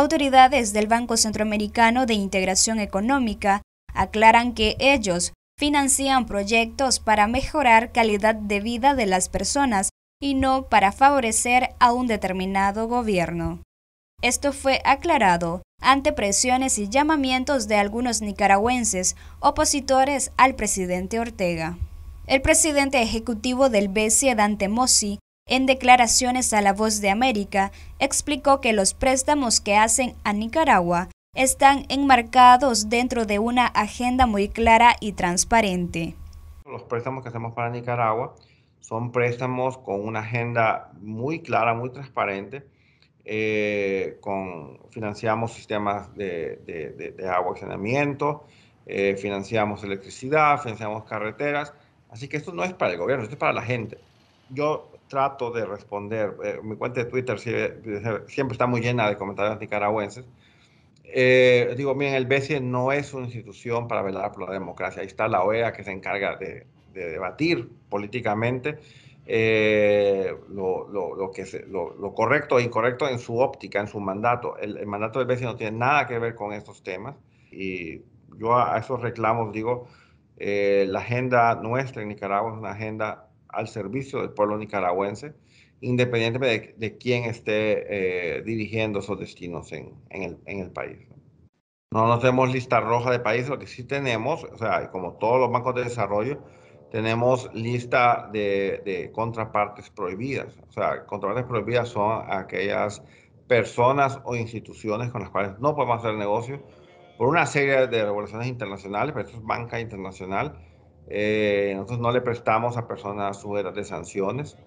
Autoridades del Banco Centroamericano de Integración Económica aclaran que ellos financian proyectos para mejorar calidad de vida de las personas y no para favorecer a un determinado gobierno. Esto fue aclarado ante presiones y llamamientos de algunos nicaragüenses opositores al presidente Ortega. El presidente ejecutivo del BCE, Dante Mossi, en declaraciones a La Voz de América, explicó que los préstamos que hacen a Nicaragua están enmarcados dentro de una agenda muy clara y transparente. Los préstamos que hacemos para Nicaragua son préstamos con una agenda muy clara, muy transparente. Eh, con, financiamos sistemas de, agua y saneamiento, eh, financiamos electricidad, financiamos carreteras. Así que esto no es para el gobierno, esto es para la gente yo trato de responder. Eh, mi cuenta de Twitter siempre, está muy llena de comentarios nicaragüenses. Eh, digo, miren, el BCE no es una institución para velar por la democracia. Ahí está la OEA que se encarga de, debatir políticamente eh, lo, correcto e incorrecto en su óptica, en su mandato. El, mandato del BCE no tiene nada que ver con estos temas. Y yo a esos reclamos digo, la agenda nuestra en Nicaragua es una agenda al servicio del pueblo nicaragüense, independientemente de, quién esté eh, dirigiendo esos destinos en, el, país. No nos tenemos lista roja de países, lo que sí tenemos, o sea, como todos los bancos de desarrollo, tenemos lista de, de, contrapartes prohibidas. O sea, contrapartes prohibidas son aquellas personas o instituciones con las cuales no podemos hacer negocio por una serie de regulaciones internacionales, pero esto es banca internacional, eh, nosotros no le prestamos a personas sujetas de sanciones,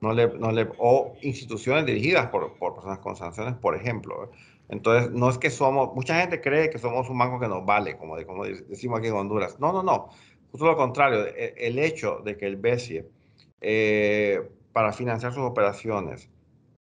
no le, o instituciones dirigidas por, por personas con sanciones, por ejemplo. Entonces, no es que somos, mucha gente cree que somos un banco que nos vale, como, de, como decimos aquí en Honduras. No, no, no. Justo lo contrario, e, el, hecho de que el BESIE, eh, para financiar sus operaciones,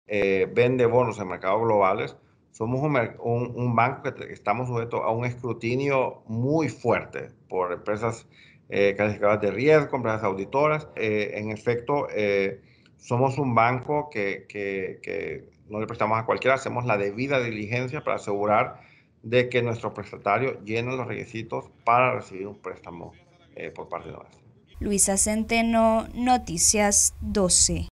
eh, vende bonos en mercados globales, somos un, un banco que estamos sujetos a un escrutinio muy fuerte por empresas eh, de riesgo, empresas auditoras. Eh, en efecto, eh, somos un banco que, no le prestamos a cualquiera, hacemos la debida diligencia para asegurar de que nuestro prestatario llene los requisitos para recibir un préstamo eh, por parte de nosotros. Luisa Centeno, Noticias 12.